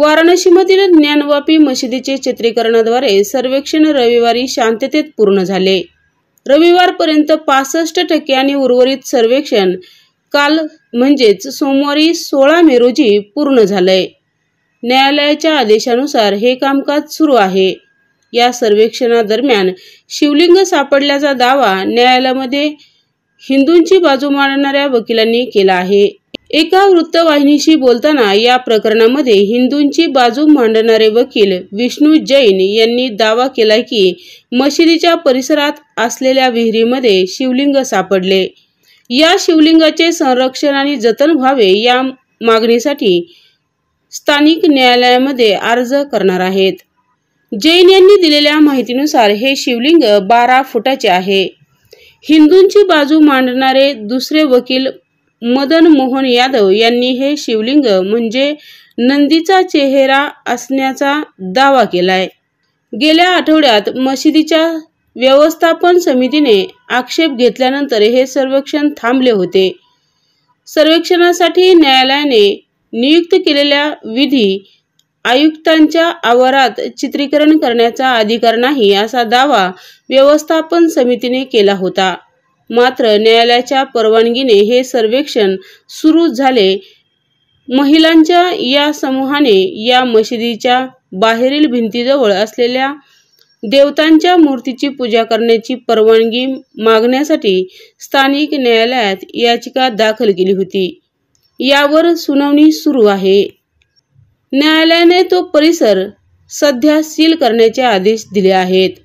वाराणसीमधील ज्ञानवापी मशिदीचे चित्रीकरणाद्वारे सर्वेक्षण रविवारी शांततेत पूर्ण झाले रविवारपर्यंत पासष्ट टक्के आणि उर्वरित सर्वेक्षण काल म्हणजेच सोमवारी सोळा मे रोजी पूर्ण झालंय न्यायालयाच्या आदेशानुसार हे कामकाज सुरू आहे या सर्वेक्षणादरम्यान शिवलिंग सापडल्याचा दावा न्यायालयामध्ये हिंदूंची बाजू मांडणाऱ्या वकिलांनी केला आहे एका वृत्तवाहिनीशी बोलताना या प्रकरणामध्ये हिंदूंची बाजू मांडणारे वकील विष्णू जैन यांनी दावा केला की मशिदीच्या परिसरात असलेल्या विहिरीमध्ये शिवलिंग सापडले या शिवलिंगाचे संरक्षण आणि जतन व्हावे या मागणीसाठी स्थानिक न्यायालयामध्ये अर्ज करणार आहेत जैन यांनी दिलेल्या माहितीनुसार हे शिवलिंग बारा फुटाचे आहे हिंदूंची बाजू मांडणारे दुसरे वकील मदन मोहन यादव यांनी हे शिवलिंग म्हणजे नंदीचा चेहरा असण्याचा दावा केलाय गेल्या आठवड्यात मशिदीच्या व्यवस्थापन समितीने आक्षेप घेतल्यानंतर हे सर्वेक्षण थांबले होते सर्वेक्षणासाठी न्यायालयाने नियुक्त केलेल्या विधी आयुक्तांच्या आवारात चित्रीकरण करण्याचा अधिकार नाही असा दावा व्यवस्थापन समितीने केला होता मात्र न्यायालयाच्या परवानगीने हे सर्वेक्षण सुरू झाले महिलांच्या या समूहाने या मशिदीच्या बाहेरील भिंतीजवळ असलेल्या देवतांच्या मूर्तीची पूजा करण्याची परवानगी मागण्यासाठी स्थानिक न्यायालयात याचिका दाखल केली होती यावर सुनावणी सुरू आहे न्यायालयाने तो परिसर सध्या सील करण्याचे आदेश दिले आहेत